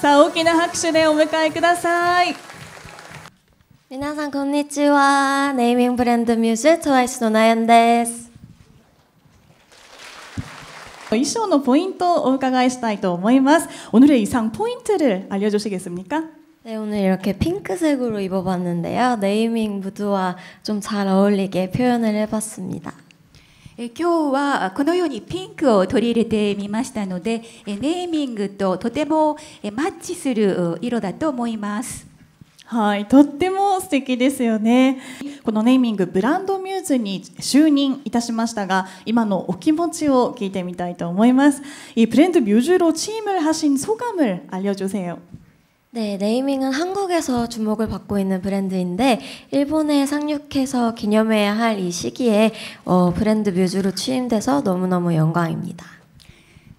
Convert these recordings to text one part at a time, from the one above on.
さあ大きな拍手でお迎えください皆さんこんにちはネーミングブランドミュージック TWICE のナヤンです衣装のポイントをお伺いしたいと思います오늘의이상포인트를알려주시겠습니까네오늘이렇게핑크색으로입어봤는데요네이밍무드와좀잘어울리게표현을해봤습니다え今日はこのようにピンクを取り入れてみましたのでネーミングととてもマッチする色だと思います。はい、とっても素敵ですよね。このネーミングブランドミューズに就任いたしましたが、今のお気持ちを聞いてみたいと思います。이브랜드뮤즈로취임을하신소감을알려주세요네네이밍은한국에서주목을받고있는브랜드인데일본에상륙해서기념해야할이시기에어브랜드뮤즈로취임돼서너무너무영광입니다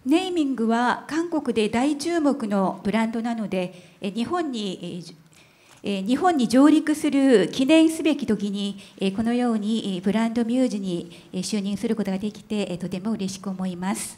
ネイミングは韓国で大注目のブランドなので、日本に日本に上陸する記念すべき時に、このようにブランドミュージに就任することができて、とても嬉しく思います。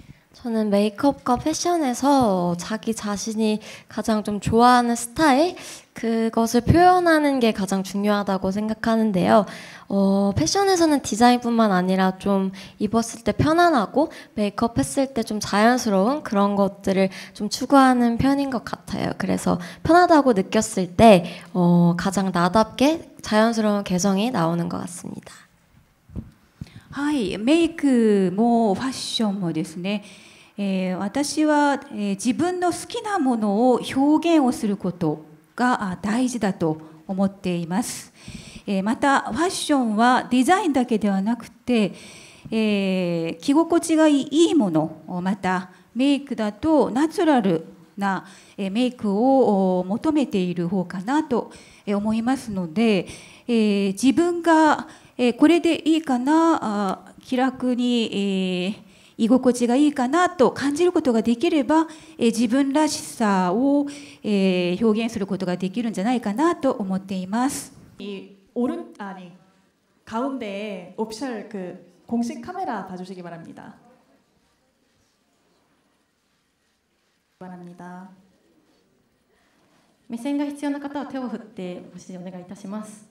저는 메이크업과 패션에서 자기 자신이 가장 좀 좋아하는 스타일 그것을 표현하는 게 가장 중요하다고 생각하는데요. 어, 패션에서는 디자인뿐만 아니라 좀 입었을 때 편안하고 메이크업 했을 때 좀 자연스러운 그런 것들을 좀 추구하는 편인 것 같아요. 그래서 편하다고 느꼈을 때 어, 가장 나답게 자연스러운 개성이 나오는 것 같습니다. はい、メイクもファッションもですね、えー、私は、えー、自分の好きなものを表現をすることが大事だと思っています、えー、またファッションはデザインだけではなくて、え着心地がいいものまたメイクだとナチュラルなメイクを求めている方かなと思いますので、え自分がえこれでいいかなあ気楽に、え居心地がいいかなと感じることができれば、え自分らしさを、え表現することができるんじゃないかなと思っています。이오른아니가운데에오피셜그공식카메라봐주시기바랍니다바랍니다目線が必要な方は手を振ってご指示お願いいたします。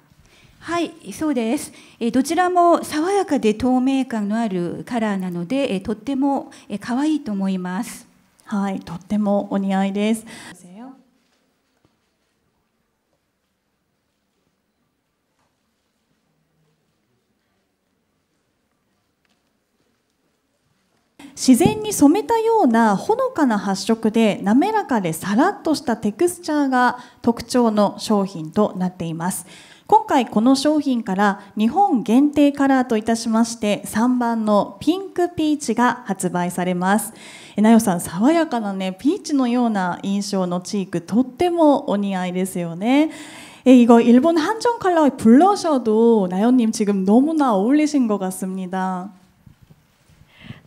はい、そうです。どちらも爽やかで透明感のあるカラーなので、とっても可愛いと思います。はい、とってもお似合いです。自然に染めたようなほのかな発色で滑らかでさらっとしたテクスチャーが特徴の商品となっています。今回この商品から日本限定カラーといたしまして3番のピンクピーチが発売されますえなよさん爽やかなねピーチのような印象のチークとってもお似合いですよね이거일본한정컬러의블러셔도나연님지금너무나어울리신것같습니다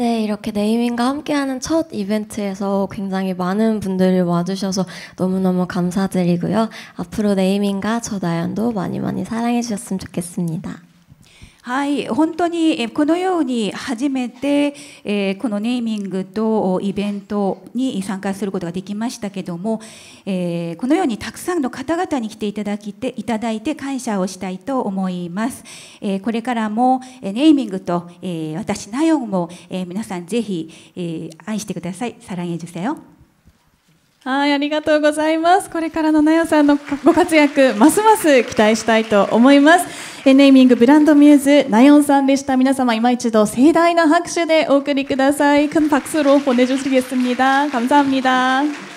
네, 이렇게 네이밍과 함께하는 첫 이벤트에서 굉장히 많은 분들이 와주셔서 너무너무 감사드리고요. 앞으로 네이밍과 저 나연도 많이 많이 사랑해주셨으면 좋겠습니다. はい本当にこのように初めて、えこのネーミングとイベントに参加することができましたけども、えこのようにたくさんの方々に来ていただきていただいて感謝をしたいと思います、えこれからもネーミングと、え私ナヨンも、え皆さんぜひ、え愛してください사랑ジュ세요はい、ありがとうございます。これからのなよさんのご活躍、ますます期待したいと思います。ネーミングブランドミューズ、ナヨンさんでした。皆様、今一度盛大な拍手でお送りください。큰박수로보내주시겠습니 다。 감사합니 다。